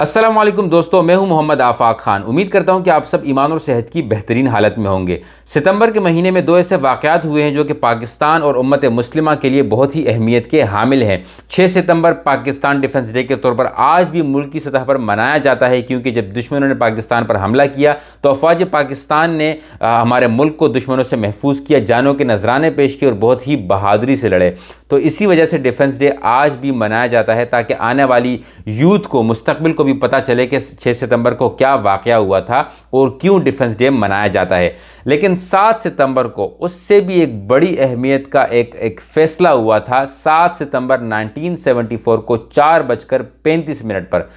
असलम दोस्तों मैं हूं मोहम्मद आफाक खान उम्मीद करता हूं कि आप सब ईमान और सेहत की बेहतरीन हालत में होंगे सितंबर के महीने में दो ऐसे वाक़ात हुए हैं जो कि पाकिस्तान और उम्मत मुस्लिमा के लिए बहुत ही अहमियत के हामिल हैं 6 सितंबर पाकिस्तान डिफेंस डे के तौर पर आज भी मुल्क की सतह पर मनाया जाता है क्योंकि जब दुश्मनों ने पाकिस्तान पर हमला किया तो अफवाज पाकिस्तान ने हमारे मुल्क को दुश्मनों से महफूज किया जानों के नजराने पेश किए और बहुत ही बहादुरी से लड़े तो इसी वजह से डिफेंस डे आज भी मनाया जाता है ताकि आने वाली यूथ को मुस्तबिल को भी पता चले कि 6 सितंबर को क्या वाक़ हुआ था और क्यों डिफेंस डे मनाया जाता है लेकिन 7 सितंबर को उससे भी एक बड़ी अहमियत का एक एक फैसला हुआ था 7 सितंबर 1974 को चार बजकर पैंतीस मिनट पर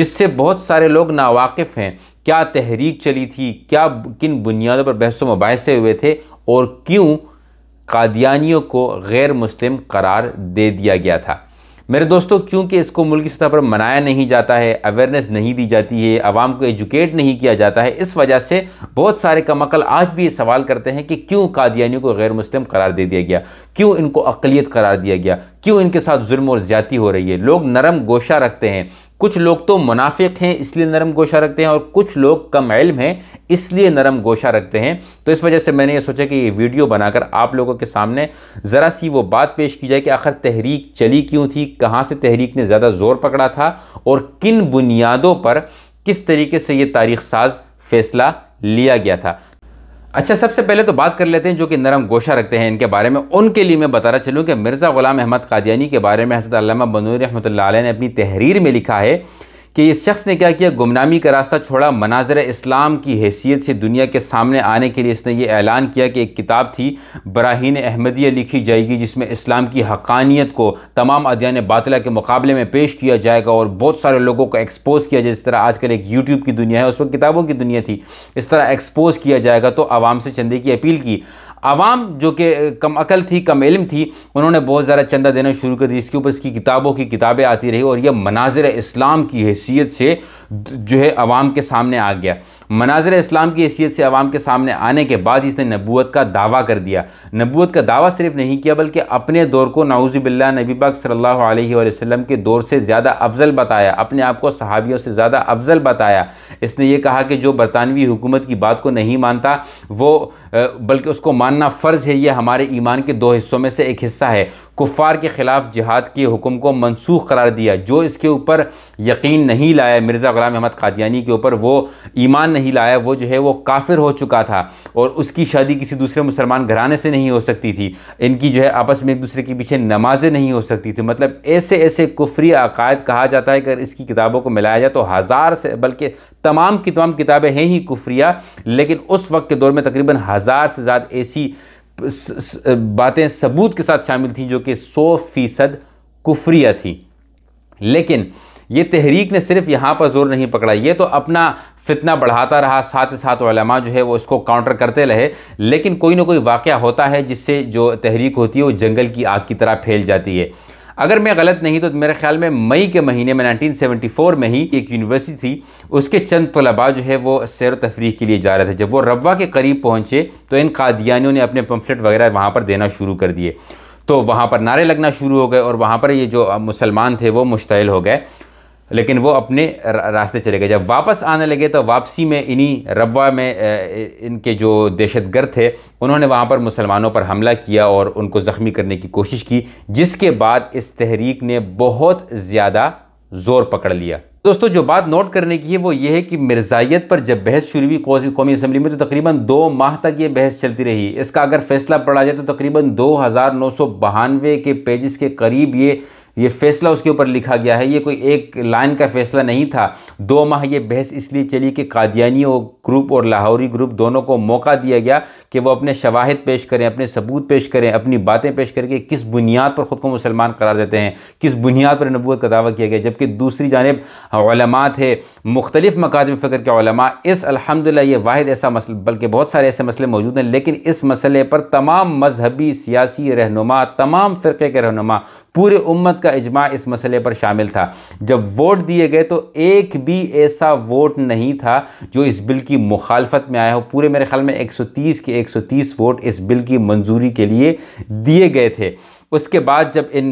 जिससे बहुत सारे लोग नावाकिफ़ हैं क्या तहरीक चली थी क्या किन बुनियादों पर बहस मुबासे हुए थे और क्यों कादियानियों को गैर मुस्लिम करार दे दिया गया था मेरे दोस्तों क्योंकि इसको मुल्की सतह पर मनाया नहीं जाता है अवेयरनेस नहीं दी जाती है आवाम को एजुकेट नहीं किया जाता है इस वजह से बहुत सारे कमकल आज भी ये सवाल करते हैं कि क्यों कादियानियों को गैर मुस्लिम करार दे दिया गया क्यों इनको अकलीत करार दिया गया क्यों इनके साथ जुर्म और ज्यादा हो रही है लोग नरम गोशा रखते हैं कुछ लोग तो मुनाफिक हैं इसलिए नरम गोशा रखते हैं और कुछ लोग कम इल्म हैं इसलिए नरम गोशा रखते हैं तो इस वजह से मैंने ये सोचा कि ये वीडियो बनाकर आप लोगों के सामने ज़रा सी वो बात पेश की जाए कि आखिर तहरीक चली क्यों थी कहाँ से तहरीक ने ज़्यादा ज़ोर पकड़ा था और किन बुनियादों पर किस तरीके से ये तारीख साज़ फैसला लिया गया था अच्छा सबसे पहले तो बात कर लेते हैं जो कि नरम गोशा रखते हैं इनके बारे में उनके लिए मैं बता रहा चलूँ कि मिर्ज़ा ग़ुलाम अहमद कादियानी के बारे में हज़रत बनूरी रहमत ने अपनी तहरीर में लिखा है कि इस शख्स ने क्या किया गुमनामी का रास्ता छोड़ा मनाजर इस्लाम की हैसियत से दुनिया के सामने आने के लिए इसने ये ऐलान किया कि एक किताब थी ब्राहन अहमदिया लिखी जाएगी जिसमें इस्लाम की हकानियत को तमाम अदियान बातला के मुकाबले में पेश किया जाएगा और बहुत सारे लोगों को एक्सपोज किया जाए जिस तरह आजकल एक यूट्यूब की दुनिया है उस वक्त किताबों की दुनिया थी इस तरह एक्सपोज किया जाएगा तो आवाम से चंदे की अपील की आवाम जो कि कम अकल थी कम इलम थी उन्होंने बहुत ज़्यादा चंदा देना शुरू कर दी इसके ऊपर इसकी किताबों की किताबें आती रही और यह मनाजिर इस्लाम की हैसियत से जो है आवाम के सामने आ गया मनाजर इस्लाम की हैसियत से आवाम के सामने आने के बाद इसने नबूत का दावा कर दिया नबूत का दावा सिर्फ नहीं किया बल्कि अपने दौर को नाउज़बिल्ला नबी पाक सल्लल्लाहु के दौर से ज़्यादा अफजल बताया अपने आप को सहाबियों से ज़्यादा अफजल बताया इसने ये कहा कि जो बरतानवी हुकूमत की बात को नहीं मानता वो बल्कि उसको मानना फ़र्ज़ है ये हमारे ईमान के दो हिस्सों में से एक हिस्सा है कुफ़ार के ख़िलाफ़ जिहाद के हुक्म को मनसूख करार दिया जो इसके ऊपर यकीन नहीं लाया मिर्ज़ा ग़ुलाम अहमद कादियानी के ऊपर वो ईमान नहीं लाया वो जो है वो काफिर हो चुका था और उसकी शादी किसी दूसरे मुसलमान घराने से नहीं हो सकती थी इनकी जो है आपस में एक दूसरे के पीछे नमाजें नहीं हो सकती थी मतलब ऐसे ऐसे कुफरी अकायद कहा जाता है अगर इसकी किताबों को मिलाया जाए तो हज़ार से बल्कि तमाम की तमाम किताबें हैं ही कुफरिया लेकिन उस वक्त के दौर में तकरीबन हज़ार से ज़्यादा ऐसी बातें सबूत के साथ शामिल थी जो कि 100 फीसद कुफरिया थी लेकिन ये तहरीक ने सिर्फ यहाँ पर जोर नहीं पकड़ा ये तो अपना फितना बढ़ाता रहा साथ ही साथ वलमा जो है वो इसको काउंटर करते रहे लेकिन कोई ना कोई वाक़ होता है जिससे जो तहरीक होती है वो जंगल की आग की तरह फैल जाती है अगर मैं गलत नहीं तो मेरे ख्याल में मई के महीने में 1974 में ही एक यूनिवर्सिटी थी उसके चंद तलबा जो है वो सैर तफरी के लिए जा रहे थे जब वो रवा के करीब पहुँचे तो इन कादियानियों ने अपने पम्फलेट वगैरह वहाँ पर देना शुरू कर दिए तो वहाँ पर नारे लगना शुरू हो गए और वहाँ पर ये जो मुसलमान थे वो मुश्तिल हो गए लेकिन वो अपने रास्ते चले गए जब वापस आने लगे तो वापसी में इन्हीं रबा में इनके जो दहशतगर्द थे उन्होंने वहाँ पर मुसलमानों पर हमला किया और उनको ज़ख्मी करने की कोशिश की जिसके बाद इस तहरीक ने बहुत ज़्यादा ज़ोर पकड़ लिया दोस्तों जो बात नोट करने की है वो ये है कि मिर्जाइत पर जब बहस शुरू हुई कौमी असम्बली में तो तकरीबन दो माह तक ये बहस चलती रही इसका अगर फैसला पड़ा जाए तो तकरीबन दो के पेजस के करीब ये ये फैसला उसके ऊपर लिखा गया है ये कोई एक लाइन का फैसला नहीं था दो माह ये बहस इसलिए चली कि कादियानियों ग्रुप और लाहौरी ग्रुप दोनों को मौका दिया गया कि वो अपने शवाहद पेश करें अपने सबूत पेश करें अपनी बातें पेश करके किस बुनियाद पर ख़ुद को मुसलमान करार देते हैं किस बुनियाद पर नबूत का दावा किया गया जबकि दूसरी जानब ओलमा थे मुख्तलिफ़ मकाद फ़िक्र के ओलमा इस अलहमदिल्ला ये वाद ऐसा मसल बल्कि बहुत सारे ऐसे मसले मौजूद हैं लेकिन इस मसले पर तमाम मजहबी सियासी रहनुमा तमाम फ़िरक़े के रहनुमा पूरे उम्मत का इजमा इस मसले पर शामिल था जब वोट दिए गए तो एक भी ऐसा वोट नहीं था जो इस बिल की मुखालफत में आया हो पूरे मेरे ख्याल में 130 के 130 वोट इस बिल की मंजूरी के लिए दिए गए थे उसके बाद जब इन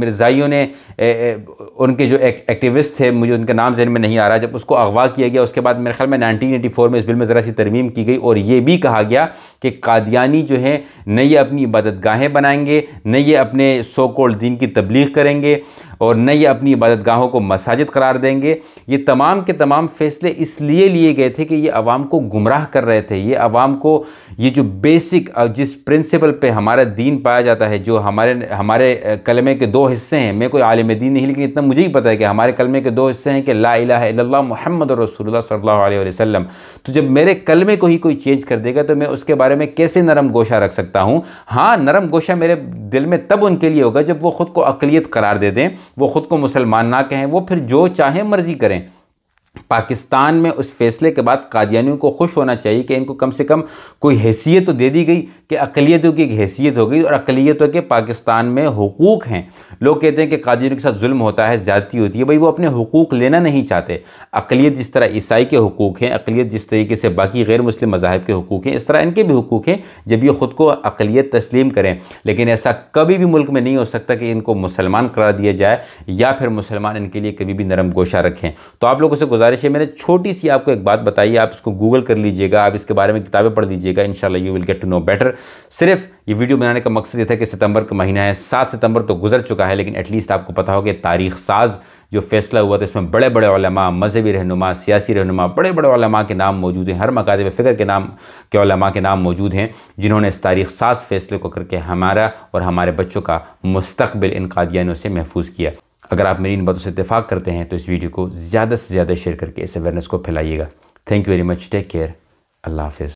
मिर्ज़ाइयों ने ए, उनके जो एक, एक्टिविस्ट थे मुझे उनका नाम जहन में नहीं आ रहा जब उसको अगवा किया गया उसके बाद मेरे ख्याल में 1984 में इस बिल में ज़रा सी तरमीम की गई और ये भी कहा गया कि कादियानी जो है न ये अपनी इबादत गाहें बनाएंगे न ये अपने सो कोल्ड दीन की तबलीग करेंगे और न ये अपनी इबादतगाहों को मसाजिद करार देंगे ये तमाम के तमाम फ़ैसले इसलिए लिए गए थे कि ये आवाम को गुमराह कर रहे थे ये आवाम को ये जो बेसिक जिस प्रिंसिपल पे हमारा दीन पाया जाता है जो हमारे हमारे कलमे के दो हिस्से हैं मैं कोई आलम दीन नहीं लेकिन इतना मुझे ही पता है कि हमारे कलमे के दो हिस्से हैं कि ला महमद और रसूल सल्ला तो जब मेरे कलमे को ही कोई चेंज कर देगा तो मैं उसके बारे में कैसे नरम गोशा रख सकता हूँ हाँ नरम गोशा मेरे दिल में तब उनके लिए होगा जब वो ख़ुद को अकलीत करार दे दें वो ख़ुद को मुसलमान ना कहें वो फिर जो चाहें मर्ज़ी करें पाकिस्तान में उस फैसले के बाद कादियानियों को खुश होना चाहिए कि इनको कम से कम कोई हैसियत तो दे दी गई कि अकलीतों की एक हैसियत हो गई और अकलीतों के पाकिस्तान में हकूक़ हैं लोग कहते हैं कि कादियानियों के साथ जुल्म होता है ज़्यादती होती है भाई वो अपने हकूक़ लेना नहीं चाहते अकलीत जिस तरह ईसाई के हकूक़ हैं अकलीत जिस तरीके से बाकी गैर मुस्लिम मजाहब के हकूक़ हैं इस तरह इनके भी हकूक़ हैं जब ये ख़ुद को अकलीत तस्लीम करें लेकिन ऐसा कभी भी मुल्क में नहीं हो सकता कि इनको मुसलमान करार दिया जाए या फिर मुसलमान इनके लिए कभी भी नरम गोशा रखें तो आप लोगों से गुजार गुजारिश है मैंने छोटी सी आपको एक बात बताई आप इसको गूगल कर लीजिएगा आप इसके बारे में किताबें पढ़ लीजिएगा in you will get to know better सिर्फ ये वीडियो बनाने का मकसद ये था कि सितंबर का महीना है सात सितंबर तो गुजर चुका है लेकिन एटलीस्ट आपको पता हो कि तारीख साज़ जो फैसला हुआ था इसमें बड़े बड़े ओलमा मजहबी रहनुमा सियासी रहनुमा बड़े बड़े ओलमा के नाम मौजूद हैं हर मकाद फ़िक्र के नाम के ओलमा के नाम मौजूद हैं जिन्होंने इस तारीख साज फैसले को करके हमारा और हमारे बच्चों का मुस्तबिल इन कादियानों से महफूज किया अगर आप मेरी इन बातों से इतफाक़ करते हैं तो इस वीडियो को ज़्यादा से ज़्यादा शेयर करके इस अवेयरनेस को फैलाइएगा thank you very much take care Allah हाफिज़